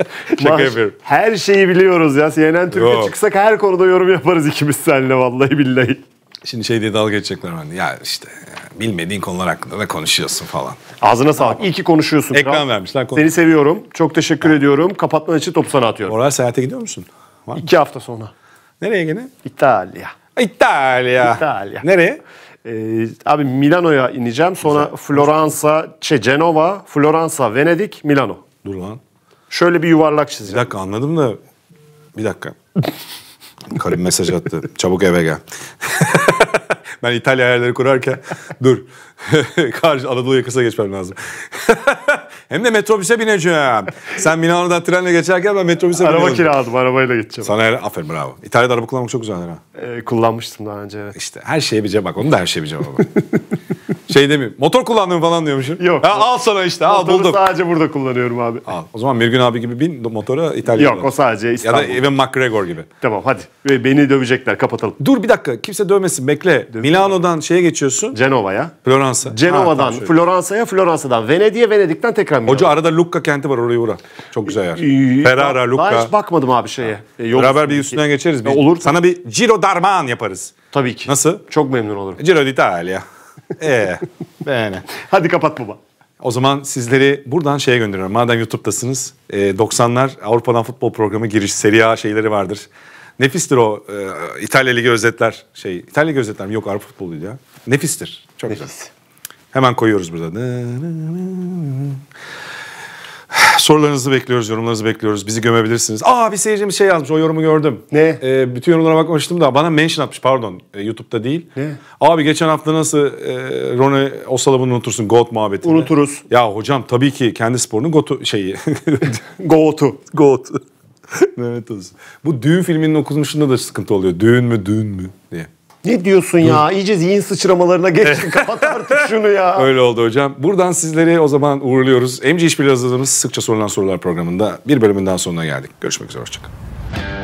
Şaka yapıyorum. Her şeyi biliyoruz ya. CNN Türkiye Yo. çıksak her konuda yorum yaparız ikimiz seninle vallahi billahi. Şimdi şey diye dalga geçecekler hani. Ya işte ya, e, bilmediğin konular hakkında da konuşuyorsun falan. Ağzına sağlık. İyi ki konuşuyorsun. Ekran kral. vermişler. Konu. Seni seviyorum. Çok teşekkür tamam. ediyorum. Kapatman için topu sana atıyorum. Oral seyahate gidiyor musun? Var mı? İki hafta sonra. Nereye gene? İtalya. İtalya. İtalya. Nereye? Ee, abi Milano'ya ineceğim. Sonra Floransa, şey Genova, Floransa, Venedik, Milano. Dur lan. Şöyle bir yuvarlak çizeceğim. Bir dakika anladım da bir dakika. Karim mesaj attı. Çabuk eve gel. ben İtalya yerleri kurarken dur. Karşı Anadolu yakasına geçmem lazım. Hem de metrobüse bineceğim. Sen Milano'dan trenle geçerken ben metrobüse araba biniyordum. Araba kiraladım, arabayla gideceğim. Sana el, aferin bravo. İtalya'da araba kullanmak çok güzel ha. Ee, kullanmıştım daha önce evet. İşte her şeye bir cevap bak. Onu da her şeye bir cevap bak. şey demiyor. Motor kullandım falan diyormuşum. Yok. Ha, al sana işte. Al bulduk. sadece burada kullanıyorum abi. Al. O zaman Mirgün abi gibi bin motora İtalya'da. Yok o sadece İstanbul. Ya da Evan McGregor gibi. Tamam hadi. Ve beni dövecekler kapatalım. Dur bir dakika. Kimse dövmesin. Bekle. Dövme. Milano'dan şeye geçiyorsun. Cenova'ya. Floransa. Cenova'dan Floransa'ya, Floransa'dan Venedik'e, Venedik'ten tekrar Bilmem Hoca ya. arada Lucca kenti var orayı uğra. Çok güzel yer. Ee, Ferrara, Lucca. Daha hiç bakmadım abi şeye. E, Beraber bir üstünden geçeriz. Bir, olur. Sana bir Giro Darman yaparız. Tabii ki. Nasıl? Çok memnun olurum. Giro d'Italia. Eee. Beğene. Hadi kapat baba. O zaman sizleri buradan şeye gönderiyorum. Madem YouTube'dasınız, 90'lar e, Avrupa'dan futbol programı giriş, Serie A şeyleri vardır. Nefistir o e, İtalya Ligi özetler. Şey, İtalya Ligi özetler mi? Yok Avrupa futboluydu ya. Nefistir. Çok Nefis. güzel. Hemen koyuyoruz burada. Sorularınızı bekliyoruz, yorumlarınızı bekliyoruz. Bizi gömebilirsiniz. Aa bir seyircimiz şey yazmış, o yorumu gördüm. Ne? Ee, bütün yorumlara bakmamıştım da bana mention atmış pardon. Ee, YouTube'da değil. Ne? Abi geçen hafta nasıl e, Rony Osalab'ını unutursun GOAT muhabbetini? Unuturuz. Ya hocam tabii ki kendi sporunun GOAT'u şeyi. GOAT'u. GOAT. Mehmet olsun. Bu düğün filminin okunuşunda da sıkıntı oluyor. Düğün mü düğün mü diye. Ne diyorsun ya? İyice zihin sıçramalarına geçtik. Kapat artık şunu ya. Öyle oldu hocam. Buradan sizleri o zaman uğurluyoruz. MC İşbirliği hazırladığımız sıkça sorulan sorular programında bir bölümünden sonuna geldik. Görüşmek üzere. Hoşçakalın.